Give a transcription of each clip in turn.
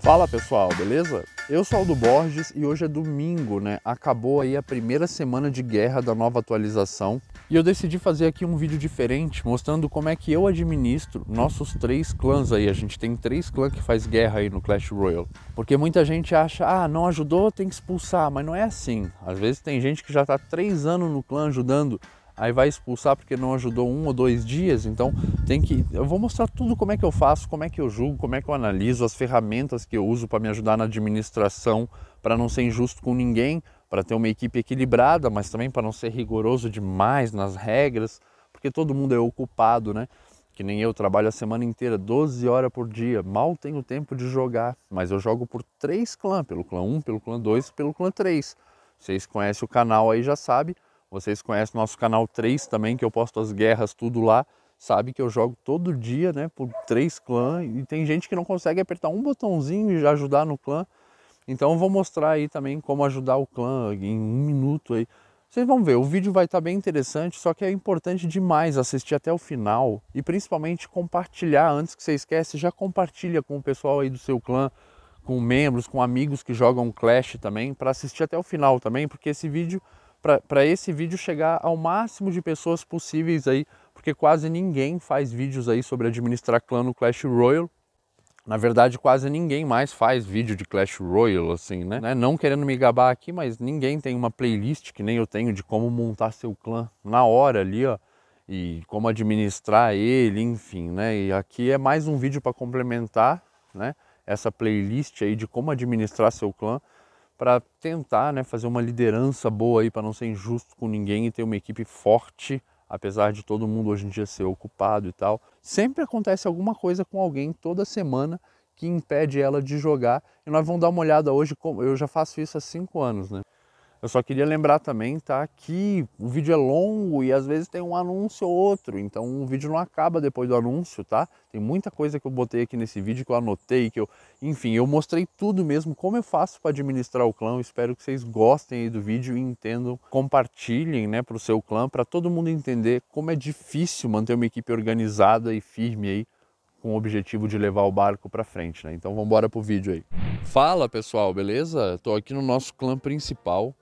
Fala pessoal, beleza? Eu sou Aldo Borges e hoje é domingo, né? Acabou aí a primeira semana de guerra da nova atualização e eu decidi fazer aqui um vídeo diferente mostrando como é que eu administro nossos três clãs aí. A gente tem três clãs que faz guerra aí no Clash Royale. Porque muita gente acha, ah, não ajudou, tem que expulsar, mas não é assim. Às vezes tem gente que já tá três anos no clã ajudando aí vai expulsar porque não ajudou um ou dois dias. Então tem que. Eu vou mostrar tudo como é que eu faço, como é que eu julgo, como é que eu analiso, as ferramentas que eu uso para me ajudar na administração, para não ser injusto com ninguém, para ter uma equipe equilibrada, mas também para não ser rigoroso demais nas regras, porque todo mundo é ocupado, né? Que nem eu trabalho a semana inteira, 12 horas por dia, mal tenho tempo de jogar, mas eu jogo por três clãs, pelo clã 1, pelo clã 2 pelo clã 3. Vocês conhecem o canal aí já sabem, vocês conhecem nosso canal 3 também, que eu posto as guerras tudo lá. Sabe que eu jogo todo dia, né, por três clãs. E tem gente que não consegue apertar um botãozinho e já ajudar no clã. Então eu vou mostrar aí também como ajudar o clã em um minuto aí. Vocês vão ver, o vídeo vai estar tá bem interessante, só que é importante demais assistir até o final e principalmente compartilhar antes que você esquece, já compartilha com o pessoal aí do seu clã, com membros, com amigos que jogam Clash também, para assistir até o final também, porque esse vídeo para esse vídeo chegar ao máximo de pessoas possíveis aí, porque quase ninguém faz vídeos aí sobre administrar clã no Clash Royale. Na verdade, quase ninguém mais faz vídeo de Clash Royale, assim, né? né? Não querendo me gabar aqui, mas ninguém tem uma playlist que nem eu tenho de como montar seu clã na hora ali, ó e como administrar ele, enfim, né? E aqui é mais um vídeo para complementar, né? Essa playlist aí de como administrar seu clã para tentar né, fazer uma liderança boa aí para não ser injusto com ninguém e ter uma equipe forte, apesar de todo mundo hoje em dia ser ocupado e tal. Sempre acontece alguma coisa com alguém toda semana que impede ela de jogar e nós vamos dar uma olhada hoje. Eu já faço isso há cinco anos, né? Eu só queria lembrar também, tá, que o vídeo é longo e às vezes tem um anúncio ou outro, então o vídeo não acaba depois do anúncio, tá? Tem muita coisa que eu botei aqui nesse vídeo que eu anotei, que eu, enfim, eu mostrei tudo mesmo como eu faço para administrar o clã. Eu espero que vocês gostem do vídeo e entendam, compartilhem, né, para o seu clã, para todo mundo entender como é difícil manter uma equipe organizada e firme aí com o objetivo de levar o barco para frente, né? Então vamos embora pro vídeo aí. Fala, pessoal, beleza? Estou aqui no nosso clã principal.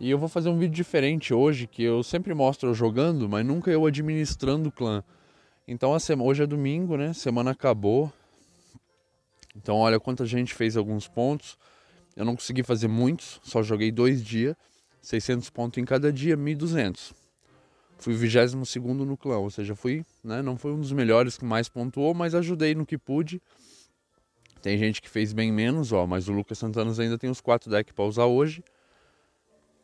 E eu vou fazer um vídeo diferente hoje, que eu sempre mostro eu jogando, mas nunca eu administrando o clã. Então a hoje é domingo, né? Semana acabou. Então olha quanta gente fez alguns pontos. Eu não consegui fazer muitos, só joguei dois dias. 600 pontos em cada dia, 1.200. Fui 22 segundo no clã, ou seja, fui, né, não foi um dos melhores que mais pontuou, mas ajudei no que pude. Tem gente que fez bem menos, ó, mas o Lucas Santanas ainda tem os quatro decks para usar hoje.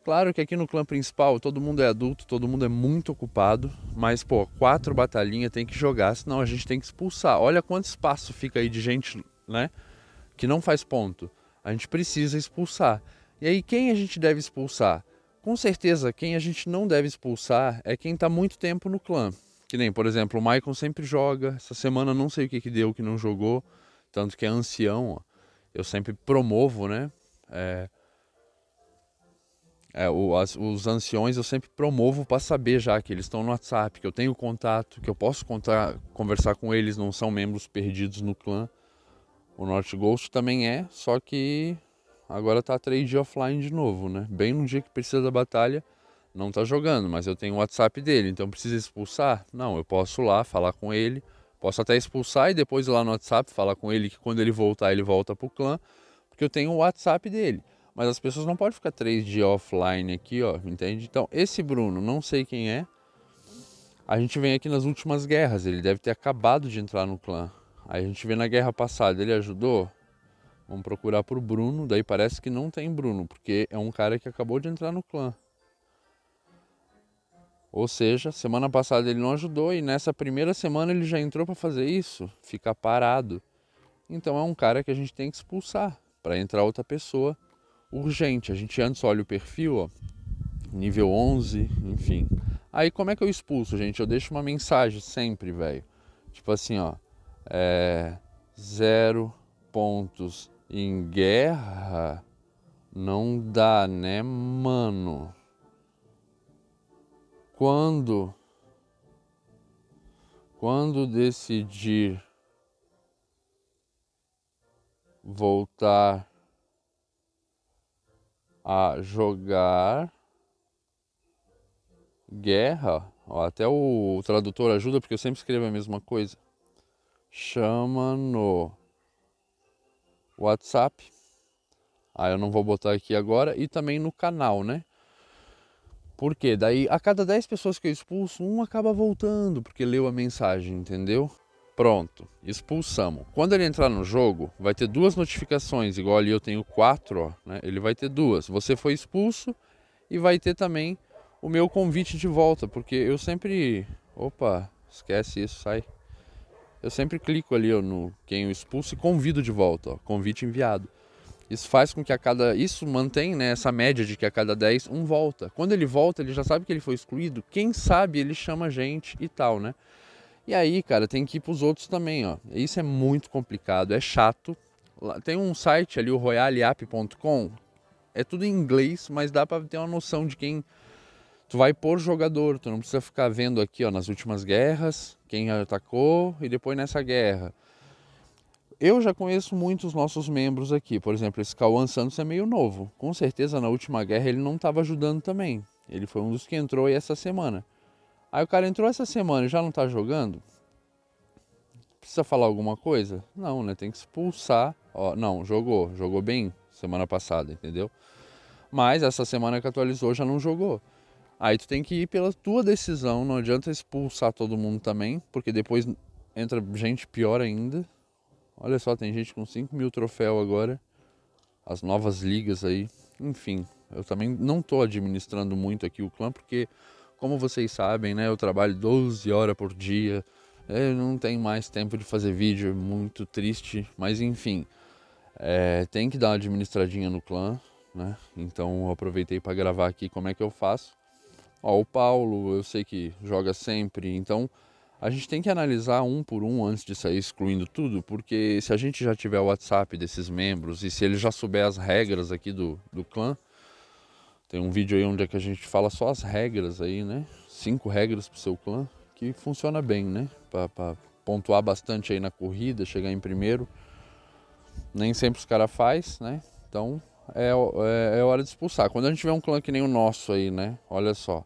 Claro que aqui no clã principal todo mundo é adulto, todo mundo é muito ocupado, mas pô, quatro batalhinhas tem que jogar, senão a gente tem que expulsar. Olha quanto espaço fica aí de gente, né? Que não faz ponto. A gente precisa expulsar. E aí quem a gente deve expulsar? Com certeza, quem a gente não deve expulsar é quem está muito tempo no clã. Que nem, por exemplo, o Maicon sempre joga. Essa semana não sei o que, que deu, que não jogou. Tanto que é ancião. Ó. Eu sempre promovo, né? É, é, o, as, os anciões eu sempre promovo para saber já que eles estão no WhatsApp, que eu tenho contato, que eu posso contar, conversar com eles, não são membros perdidos no clã. O Norte Ghost também é, só que agora tá 3D offline de novo, né? Bem no dia que precisa da batalha, não tá jogando, mas eu tenho o WhatsApp dele, então precisa expulsar? Não, eu posso lá falar com ele, posso até expulsar e depois ir lá no WhatsApp falar com ele que quando ele voltar ele volta pro clã, porque eu tenho o WhatsApp dele. Mas as pessoas não podem ficar três dias offline aqui, ó, entende? Então, esse Bruno, não sei quem é. A gente vem aqui nas últimas guerras, ele deve ter acabado de entrar no clã. Aí a gente vê na guerra passada, ele ajudou? Vamos procurar por Bruno, daí parece que não tem Bruno, porque é um cara que acabou de entrar no clã. Ou seja, semana passada ele não ajudou e nessa primeira semana ele já entrou para fazer isso, ficar parado. Então é um cara que a gente tem que expulsar para entrar outra pessoa urgente. A gente antes olha o perfil, ó, nível 11, enfim. Aí como é que eu expulso, gente? Eu deixo uma mensagem sempre, velho. Tipo assim, ó, é, zero pontos em guerra não dá, né, mano? Quando quando decidir voltar a jogar guerra. Ó, até o tradutor ajuda porque eu sempre escrevo a mesma coisa. Chama no WhatsApp. Ah, eu não vou botar aqui agora. E também no canal, né? Porque daí a cada 10 pessoas que eu expulso, um acaba voltando porque leu a mensagem, entendeu? Pronto, expulsamos. Quando ele entrar no jogo, vai ter duas notificações, igual ali eu tenho quatro, ó, né? ele vai ter duas. Você foi expulso e vai ter também o meu convite de volta, porque eu sempre... Opa, esquece isso, sai. Eu sempre clico ali ó, no quem eu expulso e convido de volta, ó, convite enviado. Isso faz com que a cada... Isso mantém né, essa média de que a cada 10, um volta. Quando ele volta, ele já sabe que ele foi excluído. Quem sabe ele chama gente e tal, né? E aí, cara, tem que ir pros outros também, ó. Isso é muito complicado, é chato. Tem um site ali, o royaleapp.com. É tudo em inglês, mas dá para ter uma noção de quem tu vai por jogador, tu não precisa ficar vendo aqui, ó, nas últimas guerras, quem atacou e depois nessa guerra. Eu já conheço muitos nossos membros aqui, por exemplo, esse Cauã Santos é meio novo. Com certeza na última guerra ele não estava ajudando também. Ele foi um dos que entrou aí essa semana. Aí o cara entrou essa semana e já não tá jogando? Precisa falar alguma coisa? Não, né? Tem que expulsar. Ó, não, jogou. Jogou bem semana passada, entendeu? Mas essa semana que atualizou já não jogou. Aí tu tem que ir pela tua decisão, não adianta expulsar todo mundo também, porque depois entra gente pior ainda. Olha só, tem gente com 5 mil troféu agora. As novas ligas aí. Enfim, eu também não tô administrando muito aqui o clã, porque como vocês sabem, né, eu trabalho 12 horas por dia, eu é, não tenho mais tempo de fazer vídeo, é muito triste, mas enfim, é, tem que dar uma administradinha no clã, né? Então eu aproveitei para gravar aqui como é que eu faço. Ó, o Paulo, eu sei que joga sempre, então a gente tem que analisar um por um antes de sair excluindo tudo, porque se a gente já tiver o WhatsApp desses membros e se ele já souber as regras aqui do, do clã, tem um vídeo aí onde é que a gente fala só as regras aí, né? Cinco regras pro seu clã, que funciona bem, né? Para pontuar bastante aí na corrida, chegar em primeiro. Nem sempre os caras faz, né? Então é, é, é, hora de expulsar. Quando a gente vê um clã que nem o nosso aí, né? Olha só.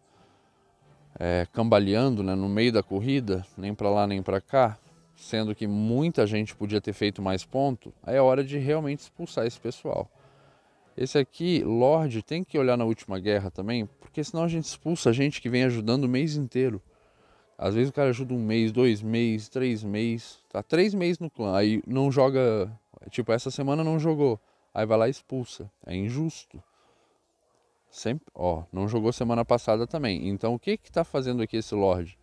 É, cambaleando, né? No meio da corrida, nem para lá nem para cá, sendo que muita gente podia ter feito mais ponto, aí é hora de realmente expulsar esse pessoal. Esse aqui, Lorde, tem que olhar na última guerra também, porque senão a gente expulsa a gente que vem ajudando o mês inteiro. Às vezes o cara ajuda um mês, dois meses, três meses, tá três meses no clã, aí não joga, tipo, essa semana não jogou, aí vai lá e expulsa. É injusto. Sempre, ó, não jogou semana passada também. Então o que que tá fazendo aqui esse Lorde?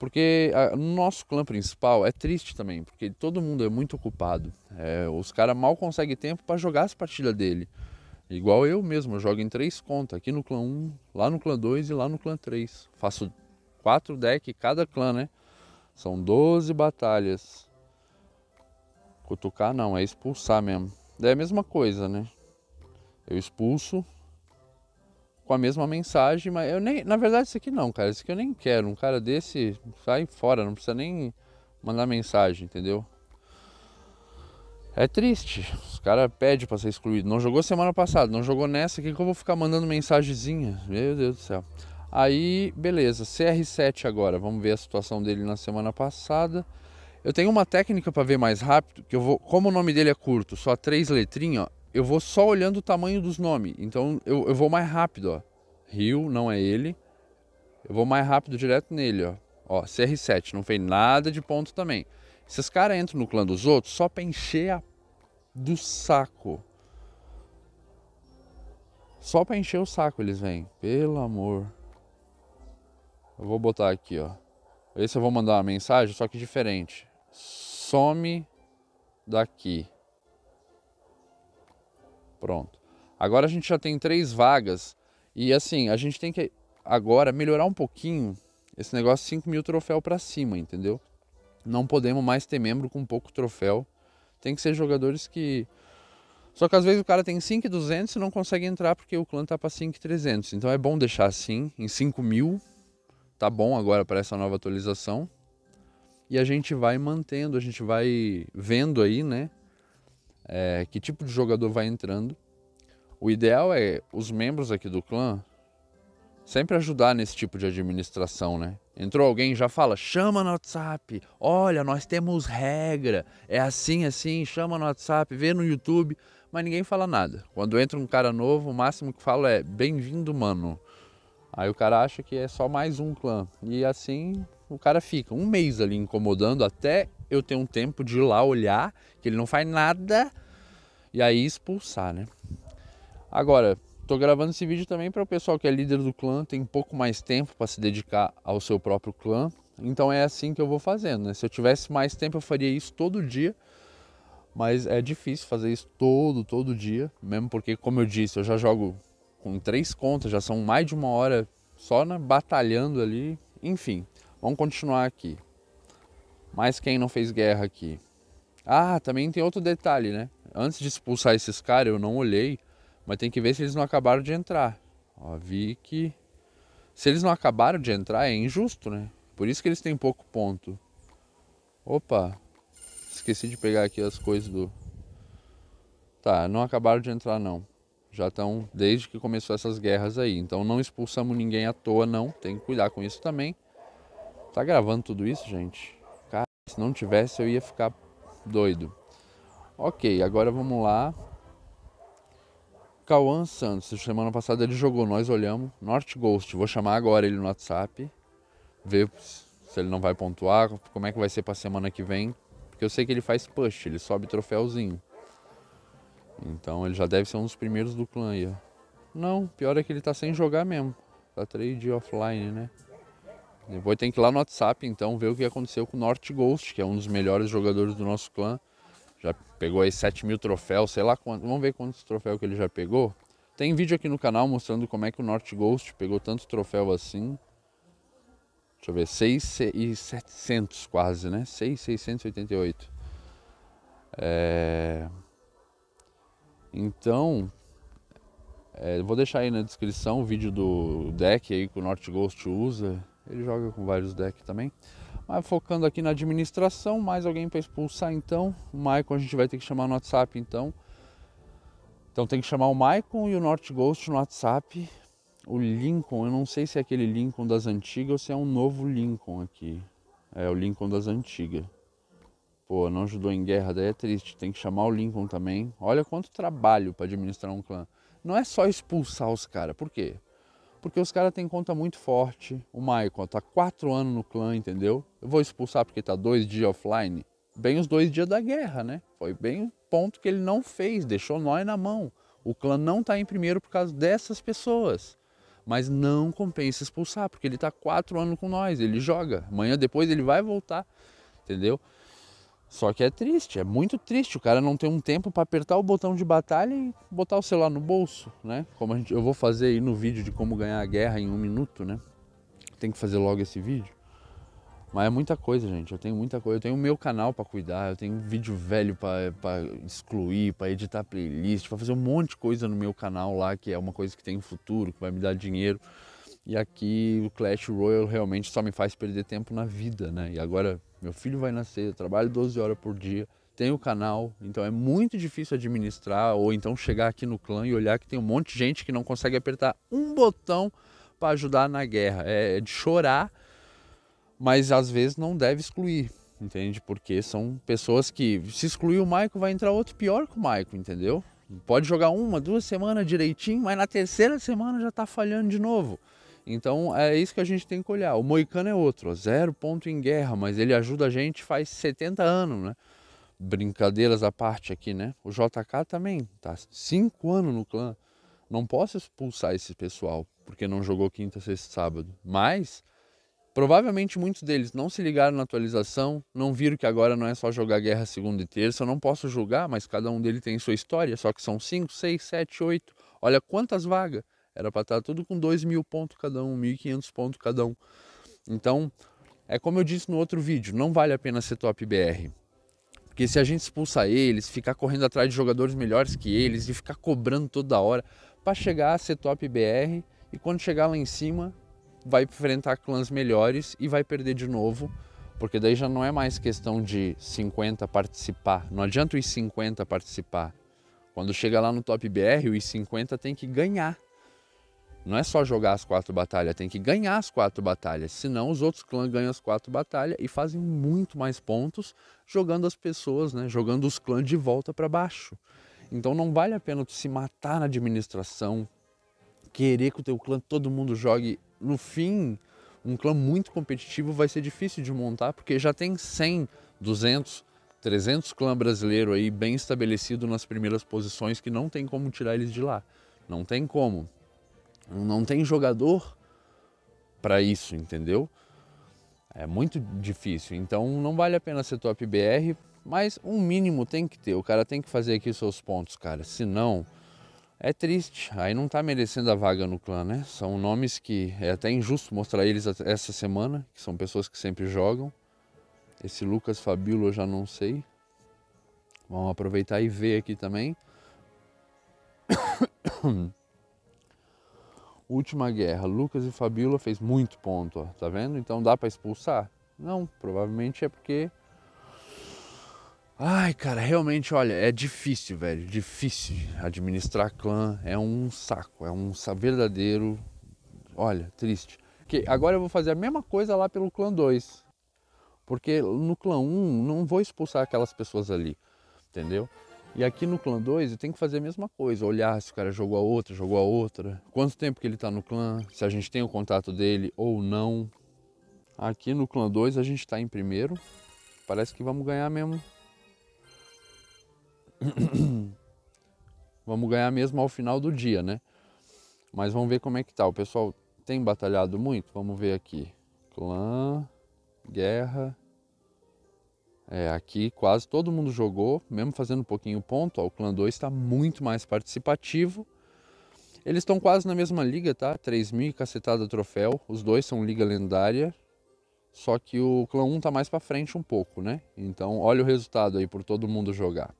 Porque no nosso clã principal é triste também, porque todo mundo é muito ocupado. É, os caras mal conseguem tempo para jogar as partidas dele. Igual eu mesmo, eu jogo em três contas, aqui no clã 1, lá no clã 2 e lá no clã 3. Faço quatro decks cada clã, né? São 12 batalhas. Cutucar não, é expulsar mesmo. É a mesma coisa, né? Eu expulso, com a mesma mensagem, mas eu nem, na verdade isso aqui não, cara, isso aqui eu nem quero, um cara desse sai fora, não precisa nem mandar mensagem, entendeu? É triste. Os caras pedem pra ser excluído. Não jogou semana passada, não jogou nessa. Que que eu vou ficar mandando mensagenzinha? Meu Deus do céu. Aí, beleza. CR7 agora. Vamos ver a situação dele na semana passada. Eu tenho uma técnica para ver mais rápido, que eu vou, como o nome dele é curto, só três letrinhas, eu vou só olhando o tamanho dos nomes. Então eu, eu vou mais rápido, ó. Rio não é ele. Eu vou mais rápido direto nele, ó. Ó, CR7, não fez nada de ponto também. Esses caras entram no clã dos outros só pra encher a... do saco. Só pra encher o saco eles vêm. Pelo amor. Eu vou botar aqui, ó. Esse eu vou mandar uma mensagem, só que diferente. Some daqui. Pronto. Agora a gente já tem três vagas. E assim, a gente tem que agora melhorar um pouquinho esse negócio 5 mil troféu para cima, entendeu? Não podemos mais ter membro com pouco troféu. Tem que ser jogadores que. Só que às vezes o cara tem 5,200 e não consegue entrar porque o clã tá para 5,300. Então é bom deixar assim, em 5 mil. Tá bom agora para essa nova atualização. E a gente vai mantendo, a gente vai vendo aí, né? é, que tipo de jogador vai entrando. O ideal é os membros aqui do clã sempre ajudar nesse tipo de administração, né? Entrou alguém já fala, chama no WhatsApp, olha, nós temos regra, é assim, assim, chama no WhatsApp, vê no YouTube, mas ninguém fala nada. Quando entra um cara novo, o máximo que fala é bem-vindo, mano. Aí o cara acha que é só mais um clã. E assim o cara fica um mês ali incomodando até eu tenho um tempo de ir lá olhar, que ele não faz nada, e aí expulsar, né? Agora, tô gravando esse vídeo também para o pessoal que é líder do clã, tem pouco mais tempo para se dedicar ao seu próprio clã. Então é assim que eu vou fazendo, né? Se eu tivesse mais tempo, eu faria isso todo dia. Mas é difícil fazer isso todo, todo dia, mesmo porque, como eu disse, eu já jogo com três contas, já são mais de uma hora só na, batalhando ali. Enfim, vamos continuar aqui. Mas quem não fez guerra aqui? Ah, também tem outro detalhe, né? Antes de expulsar esses caras, eu não olhei, mas tem que ver se eles não acabaram de entrar. Ó, vi que se eles não acabaram de entrar é injusto, né? Por isso que eles têm pouco ponto. Opa, esqueci de pegar aqui as coisas do. Tá, não acabaram de entrar não. Já estão desde que começou essas guerras aí. Então não expulsamos ninguém à toa não. Tem que cuidar com isso também. Tá gravando tudo isso, gente? Se não tivesse, eu ia ficar doido. Ok, agora vamos lá. Cauã Santos, semana passada ele jogou, nós olhamos. Norte Ghost, vou chamar agora ele no WhatsApp, ver se ele não vai pontuar, como é que vai ser para semana que vem. Porque eu sei que ele faz push, ele sobe troféuzinho. Então ele já deve ser um dos primeiros do clã aí. Não, pior é que ele tá sem jogar mesmo. Tá trade offline, né? Depois tem que ir lá no WhatsApp, então, ver o que aconteceu com o Norte Ghost, que é um dos melhores jogadores do nosso clã. Já pegou aí 7 mil troféus, sei lá quanto. Vamos ver quantos troféus que ele já pegou. Tem vídeo aqui no canal mostrando como é que o Norte Ghost pegou tanto troféu assim. Deixa eu ver, 6 e 700 quase, né? 6, 688. É... Então, é, vou deixar aí na descrição o vídeo do deck aí que o Norte Ghost usa. Ele joga com vários decks também. Mas focando aqui na administração, mais alguém para expulsar então. O Maicon a gente vai ter que chamar no WhatsApp então. Então tem que chamar o Maicon e o North Ghost no WhatsApp. O Lincoln, eu não sei se é aquele Lincoln das antigas ou se é um novo Lincoln aqui. É o Lincoln das antigas. Pô, não ajudou em guerra, daí é triste. Tem que chamar o Lincoln também. Olha quanto trabalho para administrar um clã. Não é só expulsar os caras. Por quê? Porque os caras têm conta muito forte. O Maicon tá quatro anos no clã, entendeu? Eu vou expulsar porque tá dois dias offline. Bem os dois dias da guerra, né? Foi bem o ponto que ele não fez, deixou nós na mão. O clã não tá em primeiro por causa dessas pessoas. Mas não compensa expulsar, porque ele tá quatro anos com nós, ele joga. Amanhã depois ele vai voltar, entendeu? Só que é triste, é muito triste. O cara não tem um tempo para apertar o botão de batalha e botar o celular no bolso, né? Como gente, eu vou fazer aí no vídeo de como ganhar a guerra em um minuto, né? Tem que fazer logo esse vídeo. Mas é muita coisa, gente. Eu tenho muita coisa. Eu tenho o meu canal para cuidar, eu tenho vídeo velho para excluir, para editar playlist, para fazer um monte de coisa no meu canal lá, que é uma coisa que tem um futuro, que vai me dar dinheiro. E aqui o Clash Royale realmente só me faz perder tempo na vida, né? E agora meu filho vai nascer, eu trabalho 12 horas por dia, tenho canal, então é muito difícil administrar ou então chegar aqui no clã e olhar que tem um monte de gente que não consegue apertar um botão para ajudar na guerra. É, é de chorar, mas às vezes não deve excluir, entende? Porque são pessoas que se excluir o Maico vai entrar outro pior que o Maico, entendeu? Pode jogar uma, duas semanas direitinho, mas na terceira semana já está falhando de novo. Então é isso que a gente tem que olhar. O Moicano é outro, zero ponto em guerra, mas ele ajuda a gente faz 70 anos, né? Brincadeiras à parte aqui, né? O JK também tá cinco anos no clã. Não posso expulsar esse pessoal porque não jogou quinta, sexta, sábado. Mas provavelmente muitos deles não se ligaram na atualização, não viram que agora não é só jogar guerra segunda e terça. Eu não posso julgar, mas cada um deles tem sua história. Só que são cinco, seis, sete, oito. Olha quantas vagas. Era para estar tá tudo com 2 mil pontos cada um, 1.500 pontos cada um. Então, é como eu disse no outro vídeo, não vale a pena ser top BR. Porque se a gente expulsar eles, ficar correndo atrás de jogadores melhores que eles e ficar cobrando toda hora para chegar a ser top BR e quando chegar lá em cima vai enfrentar clãs melhores e vai perder de novo, porque daí já não é mais questão de 50 participar. Não adianta os 50 participar. Quando chega lá no top BR, os 50 tem que ganhar não é só jogar as quatro batalhas, tem que ganhar as quatro batalhas. Senão os outros clãs ganham as quatro batalhas e fazem muito mais pontos jogando as pessoas, né? Jogando os clãs de volta para baixo. Então não vale a pena tu se matar na administração, querer que o teu clã todo mundo jogue no fim. Um clã muito competitivo vai ser difícil de montar porque já tem 100, 200, 300 clãs brasileiro aí bem estabelecido nas primeiras posições que não tem como tirar eles de lá. Não tem como. Não tem jogador para isso, entendeu? É muito difícil. Então não vale a pena ser top BR, mas um mínimo tem que ter. O cara tem que fazer aqui seus pontos, cara. Se não, é triste. Aí não tá merecendo a vaga no clã, né? São nomes que é até injusto mostrar eles essa semana, que são pessoas que sempre jogam. Esse Lucas fabiolo eu já não sei. Vamos aproveitar e ver aqui também. Última guerra, Lucas e Fabíola fez muito ponto, ó, tá vendo? Então dá para expulsar? Não, provavelmente é porque Ai, cara, realmente, olha, é difícil, velho, difícil administrar clã, é um saco, é um verdadeiro, olha, triste. Que agora eu vou fazer a mesma coisa lá pelo clã 2. Porque no clã 1 um, não vou expulsar aquelas pessoas ali, entendeu? E aqui no clã 2 eu tenho que fazer a mesma coisa, olhar se o cara jogou a outra, jogou a outra, quanto tempo que ele está no clã, se a gente tem o contato dele ou não. Aqui no clã 2 a gente está em primeiro, parece que vamos ganhar mesmo. vamos ganhar mesmo ao final do dia, né? Mas vamos ver como é que tá. O pessoal tem batalhado muito? Vamos ver aqui. Clã, guerra, é, aqui quase todo mundo jogou, mesmo fazendo um pouquinho ponto. Ó, o Clã 2 está muito mais participativo. Eles estão quase na mesma liga, tá? 3 mil e cacetada troféu. Os dois são liga lendária. Só que o clã 1 tá mais para frente um pouco, né? Então, olha o resultado aí por todo mundo jogar.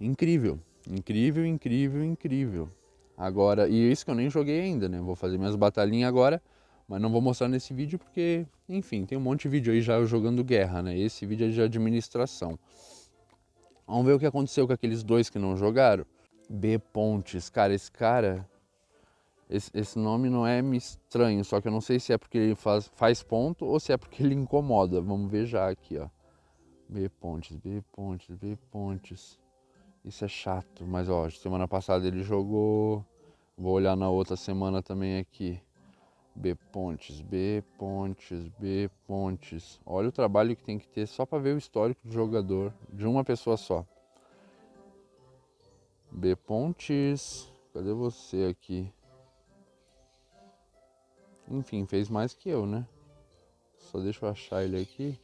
Incrível, incrível, incrível, incrível. Agora, e isso que eu nem joguei ainda, né? Vou fazer minhas batalhinhas agora. Mas não vou mostrar nesse vídeo porque, enfim, tem um monte de vídeo aí já jogando guerra, né? Esse vídeo é de administração. Vamos ver o que aconteceu com aqueles dois que não jogaram. B Pontes, cara, esse cara. Esse, esse nome não é estranho, só que eu não sei se é porque ele faz, faz ponto ou se é porque ele incomoda. Vamos ver já aqui, ó. B Pontes, B Pontes, B Pontes. Isso é chato, mas ó, semana passada ele jogou. Vou olhar na outra semana também aqui. B Pontes, B Pontes, B Pontes. Olha o trabalho que tem que ter só para ver o histórico do jogador de uma pessoa só. B Pontes, cadê você aqui? Enfim, fez mais que eu, né? Só deixa eu achar ele aqui.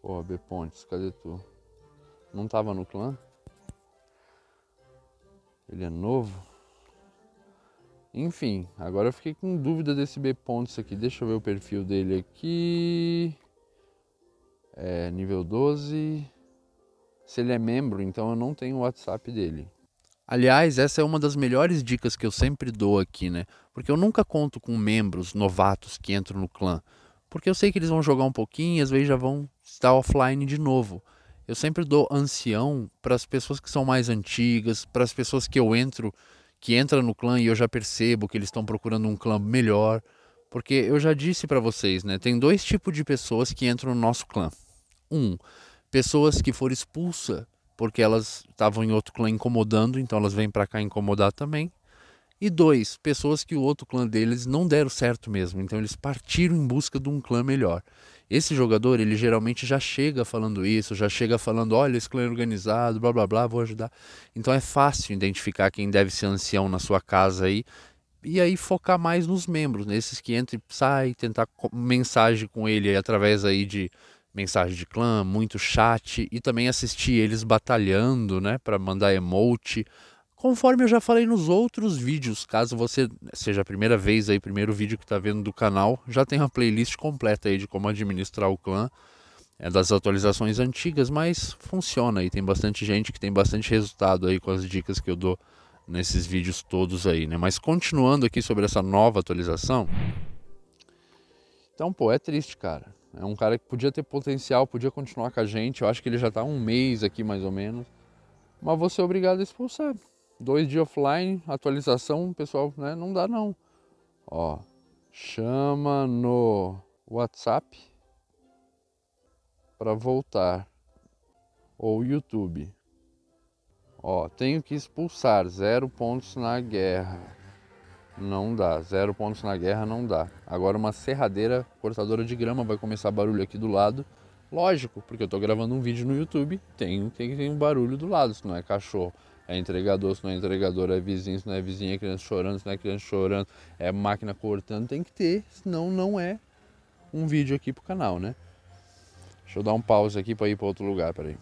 Porra, B Pontes, cadê tu? Não tava no clã? Ele é novo? Enfim, agora eu fiquei com dúvida desse B pontos aqui. Deixa eu ver o perfil dele aqui. É, nível 12. Se ele é membro, então eu não tenho o WhatsApp dele. Aliás, essa é uma das melhores dicas que eu sempre dou aqui, né? Porque eu nunca conto com membros novatos que entram no clã. Porque eu sei que eles vão jogar um pouquinho e às vezes já vão estar offline de novo. Eu sempre dou ancião para as pessoas que são mais antigas, para as pessoas que eu entro que entra no clã e eu já percebo que eles estão procurando um clã melhor, porque eu já disse para vocês, né? Tem dois tipos de pessoas que entram no nosso clã. Um, pessoas que foram expulsas porque elas estavam em outro clã incomodando, então elas vêm para cá incomodar também. E dois, pessoas que o outro clã deles não deram certo mesmo, então eles partiram em busca de um clã melhor. Esse jogador, ele geralmente já chega falando isso, já chega falando, olha, esse clã é organizado, blá blá blá, vou ajudar. Então é fácil identificar quem deve ser ancião na sua casa aí e aí focar mais nos membros, nesses que entram e saem, tentar mensagem com ele através aí de mensagem de clã, muito chat e também assistir eles batalhando, né, para mandar emote, Conforme eu já falei nos outros vídeos, caso você seja a primeira vez aí, primeiro vídeo que está vendo do canal, já tem uma playlist completa aí de como administrar o clã é das atualizações antigas, mas funciona e tem bastante gente que tem bastante resultado aí com as dicas que eu dou nesses vídeos todos aí, né? Mas continuando aqui sobre essa nova atualização, então, pô, é triste, cara. É um cara que podia ter potencial, podia continuar com a gente. Eu acho que ele já está um mês aqui mais ou menos, mas você é obrigado a expulsar dois dias offline, atualização, pessoal, né? Não dá não. Ó, chama no WhatsApp para voltar ou YouTube. Ó, tenho que expulsar zero pontos na guerra. Não dá, zero pontos na guerra não dá. Agora uma serradeira cortadora de grama vai começar barulho aqui do lado. Lógico, porque eu tô gravando um vídeo no YouTube, tem, tem, tem um barulho do lado, se não é cachorro. É entregador, se não é entregador, é vizinho, se não é vizinha é criança chorando, se não é criança chorando, é máquina cortando, tem que ter, senão não é um vídeo aqui pro canal, né? Deixa eu dar um pause aqui para ir pro outro lugar, peraí.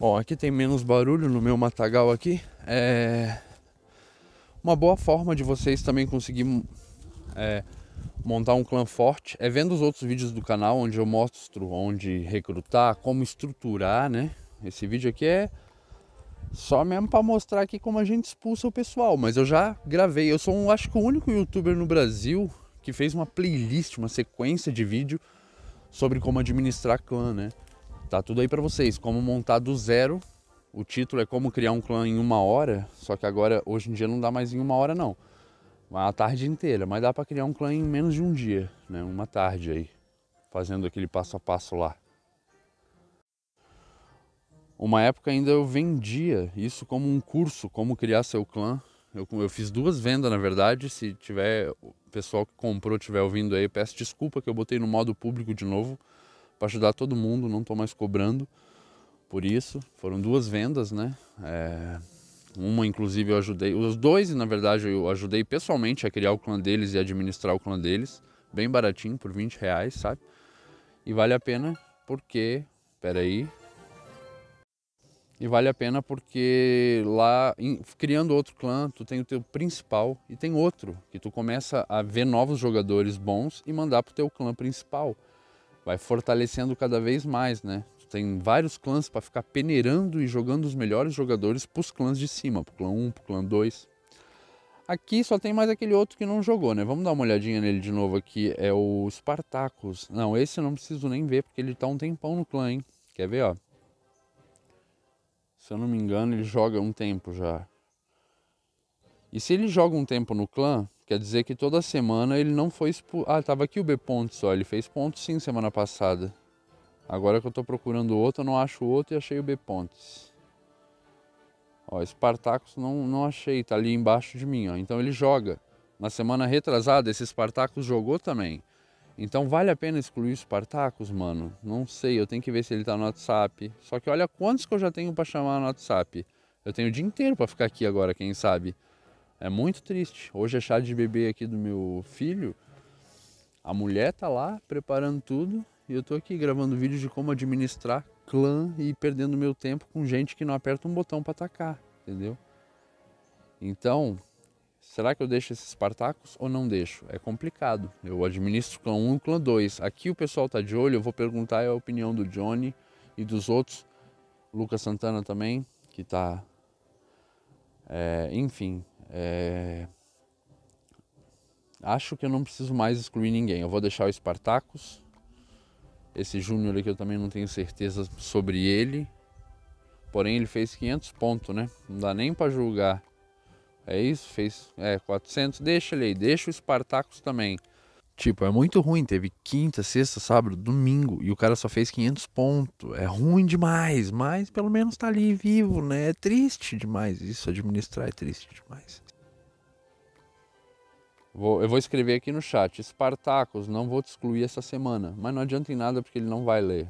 Bom, aqui tem menos barulho no meu matagal aqui. É uma boa forma de vocês também conseguir é, montar um clã forte é vendo os outros vídeos do canal onde eu mostro onde recrutar, como estruturar, né? Esse vídeo aqui é só mesmo para mostrar aqui como a gente expulsa o pessoal. Mas eu já gravei. Eu sou, um, acho que o único youtuber no Brasil que fez uma playlist, uma sequência de vídeo sobre como administrar clã, né? Tá tudo aí para vocês. Como montar do zero. O título é como criar um clã em uma hora. Só que agora, hoje em dia, não dá mais em uma hora, não. A tarde inteira. Mas dá para criar um clã em menos de um dia, né? Uma tarde aí. Fazendo aquele passo a passo lá. Uma época ainda eu vendia isso como um curso, como criar seu clã. Eu, eu fiz duas vendas, na verdade. Se tiver o pessoal que comprou tiver ouvindo aí, peço desculpa que eu botei no modo público de novo para ajudar todo mundo. Não estou mais cobrando por isso. Foram duas vendas, né? É... Uma, inclusive, eu ajudei. Os dois, na verdade, eu ajudei pessoalmente a criar o clã deles e administrar o clã deles. Bem baratinho, por 20 reais, sabe? E vale a pena porque. Peraí, e vale a pena porque lá, em, criando outro clã, tu tem o teu principal e tem outro, que tu começa a ver novos jogadores bons e mandar pro teu clã principal. Vai fortalecendo cada vez mais, né? Tu tem vários clãs para ficar peneirando e jogando os melhores jogadores pros clãs de cima, pro clã 1, pro clã 2. Aqui só tem mais aquele outro que não jogou, né? Vamos dar uma olhadinha nele de novo aqui. É o Spartacus. Não, esse eu não preciso nem ver, porque ele tá um tempão no clã, hein? Quer ver, ó? Se eu não me engano, ele joga um tempo já. E se ele joga um tempo no clã, quer dizer que toda semana ele não foi expulso. Ah, tava aqui o B ponto só. Ele fez pontos sim semana passada. Agora que eu tô procurando outro, eu não acho outro e achei o B pontes. Ó, Spartacus não, não achei, tá ali embaixo de mim, ó. Então ele joga. Na semana retrasada, esse Spartacus jogou também. Então vale a pena excluir Spartacus, mano? Não sei, eu tenho que ver se ele tá no WhatsApp. Só que olha quantos que eu já tenho para chamar no WhatsApp. Eu tenho o dia inteiro para ficar aqui agora, quem sabe. É muito triste. Hoje é chá de bebê aqui do meu filho. A mulher tá lá preparando tudo e eu tô aqui gravando vídeo de como administrar clã e perdendo meu tempo com gente que não aperta um botão para atacar, entendeu? Então, Será que eu deixo esses Spartacus ou não deixo? É complicado. Eu administro clã 1 e clã 2. Aqui o pessoal tá de olho, eu vou perguntar a opinião do Johnny e dos outros. Lucas Santana também, que tá. É, enfim. É... Acho que eu não preciso mais excluir ninguém. Eu vou deixar o Spartacus. Esse Júnior aqui eu também não tenho certeza sobre ele. Porém, ele fez 500 pontos, né? Não dá nem para julgar é isso, fez é, 400, deixa ele aí, deixa o Espartacos também. Tipo, é muito ruim, teve quinta, sexta, sábado, domingo e o cara só fez 500 pontos. É ruim demais, mas pelo menos tá ali vivo, né? É triste demais isso, administrar é triste demais. Vou, eu vou escrever aqui no chat, Espartacos, não vou te excluir essa semana, mas não adianta em nada porque ele não vai ler.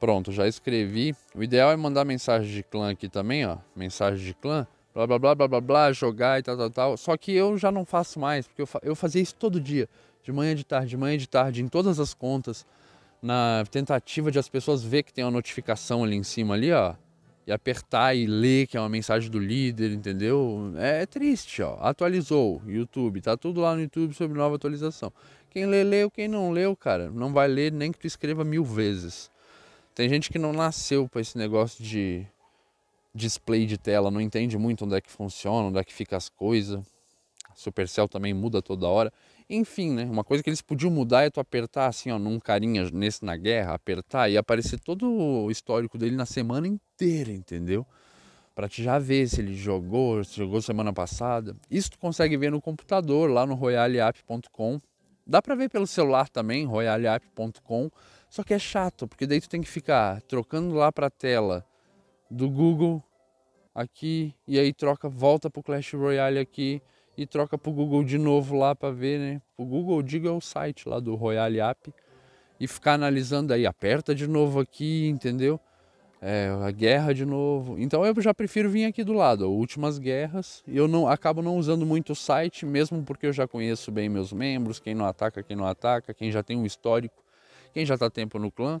Pronto, já escrevi. O ideal é mandar mensagem de clã aqui também, ó. Mensagem de clã. Blá, blá, blá, blá, blá, blá, jogar e tal, tal, tal. Só que eu já não faço mais, porque eu, fa eu fazia isso todo dia. De manhã, de tarde, de manhã, de tarde, em todas as contas. Na tentativa de as pessoas ver que tem uma notificação ali em cima, ali, ó. E apertar e ler, que é uma mensagem do líder, entendeu? É, é triste, ó. Atualizou, o YouTube. Tá tudo lá no YouTube sobre nova atualização. Quem lê, leu. Quem não leu, cara, não vai ler nem que tu escreva mil vezes. Tem gente que não nasceu para esse negócio de display de tela, não entende muito onde é que funciona, onde é que fica as coisas. Supercell também muda toda hora. Enfim, né? Uma coisa que eles podiam mudar é tu apertar assim, ó, num carinha nesse na guerra, apertar e aparecer todo o histórico dele na semana inteira, entendeu? Para te já ver se ele jogou, se jogou semana passada. Isso tu consegue ver no computador, lá no royaleapp.com. Dá para ver pelo celular também, royaleapp.com só que é chato, porque daí tu tem que ficar trocando lá para a tela do Google aqui e aí troca, volta pro Clash Royale aqui e troca pro Google de novo lá para ver, né? O Google, digo, é o site lá do Royale App e ficar analisando aí, aperta de novo aqui, entendeu? É, a guerra de novo. Então eu já prefiro vir aqui do lado, ó, últimas guerras. Eu não acabo não usando muito o site, mesmo porque eu já conheço bem meus membros, quem não ataca, quem não ataca, quem já tem um histórico quem já está tempo no clã,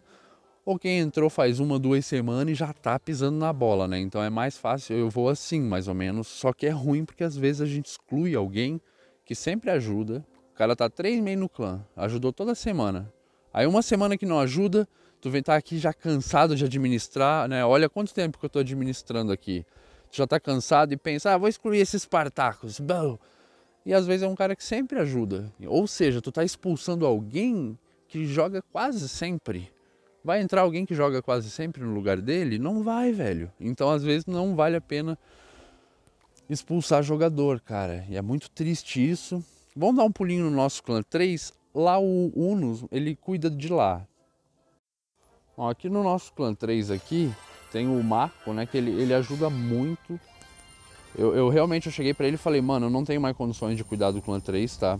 ou quem entrou faz uma, duas semanas e já está pisando na bola, né? Então é mais fácil, eu vou assim, mais ou menos. Só que é ruim porque às vezes a gente exclui alguém que sempre ajuda. O cara tá três meses no clã, ajudou toda semana. Aí uma semana que não ajuda, tu vem estar tá aqui já cansado de administrar, né? Olha quanto tempo que eu estou administrando aqui. Tu já está cansado e pensa, ah, vou excluir esses partacos. E às vezes é um cara que sempre ajuda. Ou seja, tu está expulsando alguém que joga quase sempre. Vai entrar alguém que joga quase sempre no lugar dele? Não vai, velho. Então, às vezes, não vale a pena expulsar jogador, cara. E é muito triste isso. Vamos dar um pulinho no nosso clã 3. Lá o uno ele cuida de lá. Ó, aqui no nosso clã 3 aqui, tem o Marco, né? Que ele, ele ajuda muito. Eu, eu realmente eu cheguei para ele e falei, mano, eu não tenho mais condições de cuidar do clã 3, tá?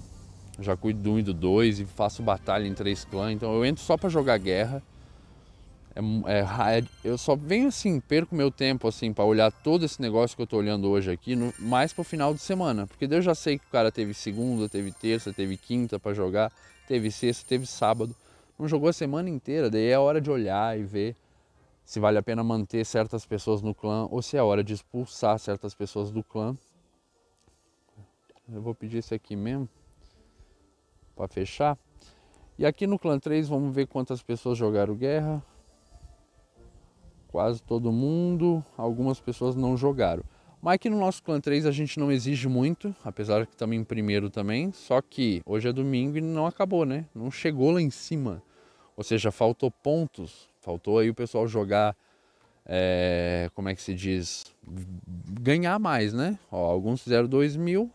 já cuido do um e do dois e faço batalha em três clãs. Então eu entro só para jogar guerra. É, é, é, eu só venho assim, perco meu tempo assim para olhar todo esse negócio que eu estou olhando hoje aqui, no, mais pro final de semana, porque eu já sei que o cara teve segunda, teve terça, teve quinta para jogar, teve sexta, teve sábado, não jogou a semana inteira, daí é hora de olhar e ver se vale a pena manter certas pessoas no clã ou se é hora de expulsar certas pessoas do clã. Eu vou pedir isso aqui mesmo para fechar. E aqui no clã 3 vamos ver quantas pessoas jogaram guerra. Quase todo mundo, algumas pessoas não jogaram. Mas aqui no nosso clã 3 a gente não exige muito, apesar que estamos em primeiro também. Só que hoje é domingo e não acabou, né? Não chegou lá em cima. Ou seja, faltou pontos. Faltou aí o pessoal jogar. É, como é que se diz? Ganhar mais, né? Ó, alguns fizeram 2 mil,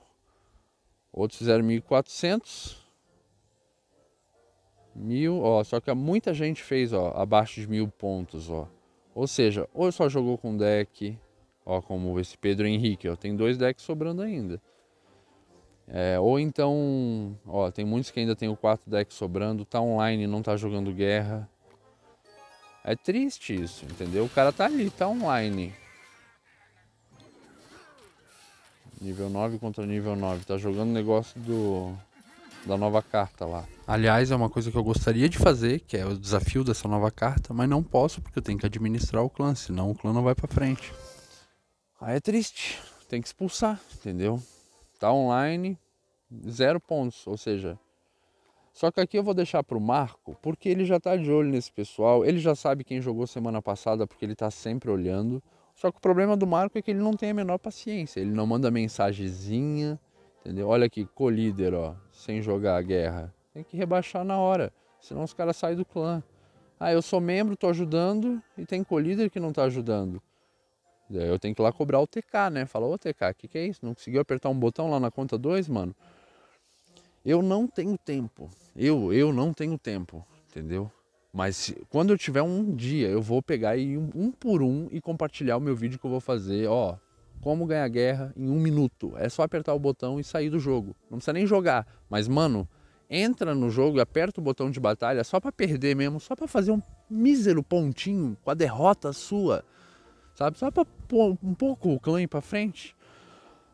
outros fizeram 1.400 Mil, ó, só que muita gente fez, ó, abaixo de mil pontos, ó. Ou seja, ou só jogou com deck, ó, como esse Pedro Henrique, ó, tem dois decks sobrando ainda. É, ou então, ó, tem muitos que ainda tem o quatro decks sobrando, tá online, não tá jogando guerra. É triste isso, entendeu? O cara tá ali, tá online. Nível 9 contra nível 9, tá jogando negócio do da nova carta lá. Aliás, é uma coisa que eu gostaria de fazer, que é o desafio dessa nova carta, mas não posso porque eu tenho que administrar o clã, senão o clã não vai para frente. Aí é triste, tem que expulsar, entendeu? Tá online, zero pontos, ou seja, só que aqui eu vou deixar para o Marco, porque ele já está de olho nesse pessoal, ele já sabe quem jogou semana passada, porque ele está sempre olhando. Só que o problema do Marco é que ele não tem a menor paciência, ele não manda mensagenzinha, Entendeu? Olha aqui, colíder, ó, sem jogar a guerra. Tem que rebaixar na hora, senão os caras saem do clã. Ah, eu sou membro, tô ajudando, e tem colíder que não tá ajudando. Daí é, eu tenho que ir lá cobrar o TK, né? Falar, ô TK, o que, que é isso? Não conseguiu apertar um botão lá na conta 2, mano? Eu não tenho tempo. Eu, eu não tenho tempo, entendeu? Mas quando eu tiver um dia, eu vou pegar e um, um por um e compartilhar o meu vídeo que eu vou fazer, ó, como ganhar guerra em um minuto. É só apertar o botão e sair do jogo. Não precisa nem jogar, mas mano, entra no jogo e aperta o botão de batalha só para perder mesmo, só para fazer um mísero pontinho com a derrota sua, sabe? Só para pôr um pouco o clã para frente.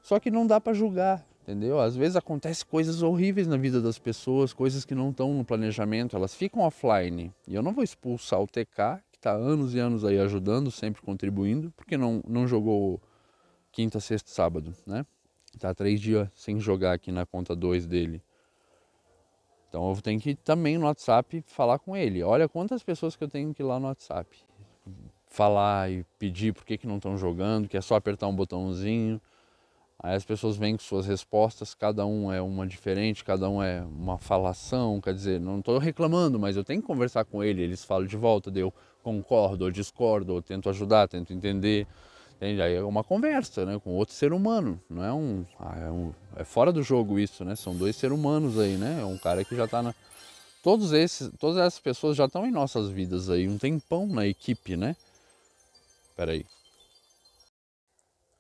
Só que não dá para julgar, entendeu? Às vezes acontece coisas horríveis na vida das pessoas, coisas que não estão no planejamento, elas ficam offline. E eu não vou expulsar o TK, que está anos e anos aí ajudando, sempre contribuindo, porque não, não jogou quinta, sexta, sábado, né? Tá três dias sem jogar aqui na conta 2 dele. Então eu tenho que também no WhatsApp falar com ele. Olha quantas pessoas que eu tenho que ir lá no WhatsApp falar e pedir por que, que não estão jogando, que é só apertar um botãozinho. Aí as pessoas vêm com suas respostas, cada um é uma diferente, cada um é uma falação, quer dizer, não estou reclamando, mas eu tenho que conversar com ele, eles falam de volta, eu concordo ou discordo, ou tento ajudar, tento entender. Entende? Aí é uma conversa né, com outro ser humano, não é um, ah, é um, é fora do jogo isso, né? São dois seres humanos aí, né? É um cara que já está na. Todos esses, todas essas pessoas já estão em nossas vidas aí, um tempão na equipe, né? Peraí.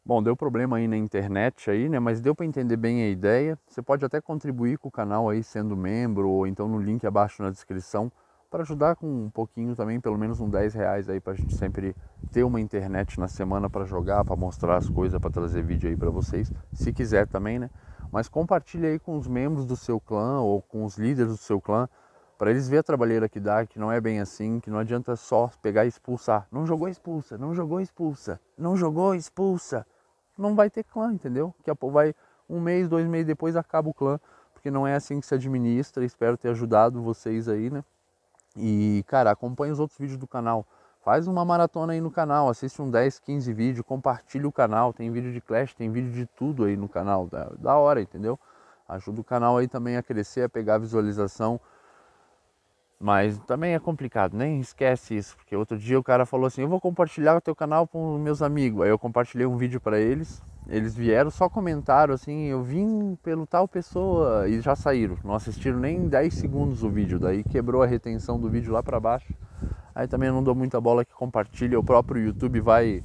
Bom, deu problema aí na internet aí, né? Mas deu para entender bem a ideia. Você pode até contribuir com o canal aí sendo membro ou então no link abaixo na descrição para ajudar com um pouquinho também, pelo menos uns 10 reais aí para a gente sempre ter uma internet na semana para jogar, para mostrar as coisas, para trazer vídeo aí para vocês, se quiser também, né? Mas compartilhe aí com os membros do seu clã ou com os líderes do seu clã, para eles ver a trabalheira que dá, que não é bem assim, que não adianta só pegar e expulsar. Não jogou expulsa, não jogou expulsa, não jogou expulsa. Não vai ter clã, entendeu? Que vai um mês, dois meses depois acaba o clã, porque não é assim que se administra. Espero ter ajudado vocês aí, né? E, cara, acompanha os outros vídeos do canal. Faz uma maratona aí no canal, assiste um 10, 15 vídeos, compartilha o canal. Tem vídeo de Clash, tem vídeo de tudo aí no canal. Da, da hora, entendeu? Ajuda o canal aí também a crescer, a pegar visualização. Mas também é complicado, nem esquece isso, porque outro dia o cara falou assim: "Eu vou compartilhar o teu canal com meus amigos". Aí eu compartilhei um vídeo para eles, eles vieram, só comentaram assim: "Eu vim pelo tal pessoa" e já saíram. Não assistiram nem 10 segundos o vídeo, daí quebrou a retenção do vídeo lá para baixo. Aí também não dou muita bola que compartilha, o próprio YouTube vai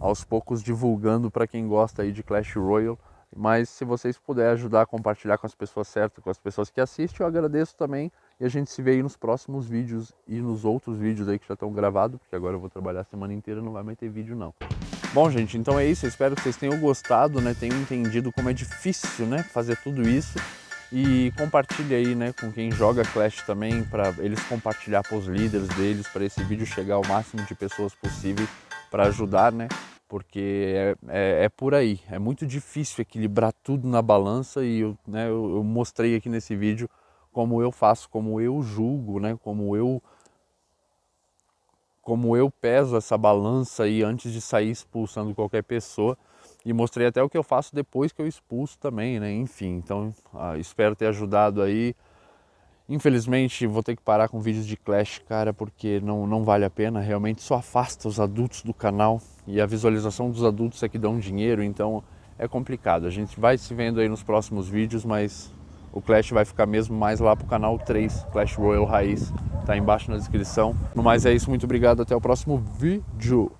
aos poucos divulgando para quem gosta aí de Clash Royale. Mas se vocês puderem ajudar a compartilhar com as pessoas certas, com as pessoas que assistem, eu agradeço também e a gente se vê aí nos próximos vídeos e nos outros vídeos aí que já estão gravados, porque agora eu vou trabalhar a semana inteira, não vai mais ter vídeo não. Bom, gente, então é isso. Eu espero que vocês tenham gostado, né? Tenham entendido como é difícil, né? Fazer tudo isso. E compartilhe aí, né, com quem joga Clash também, para eles compartilhar para os líderes deles, para esse vídeo chegar ao máximo de pessoas possível para ajudar, né? Porque é, é, é, por aí. É muito difícil equilibrar tudo na balança e eu, né, eu, eu mostrei aqui nesse vídeo como eu faço, como eu julgo, né? Como eu como eu peso essa balança aí antes de sair expulsando qualquer pessoa e mostrei até o que eu faço depois que eu expulso também, né? Enfim, então ah, espero ter ajudado aí. Infelizmente vou ter que parar com vídeos de Clash, cara, porque não, não vale a pena. Realmente só afasta os adultos do canal e a visualização dos adultos é que dão dinheiro, então é complicado. A gente vai se vendo aí nos próximos vídeos, mas o Clash vai ficar mesmo mais lá pro canal 3, Clash Royal Raiz. Tá aí embaixo na descrição. No mais é isso, muito obrigado, até o próximo vídeo.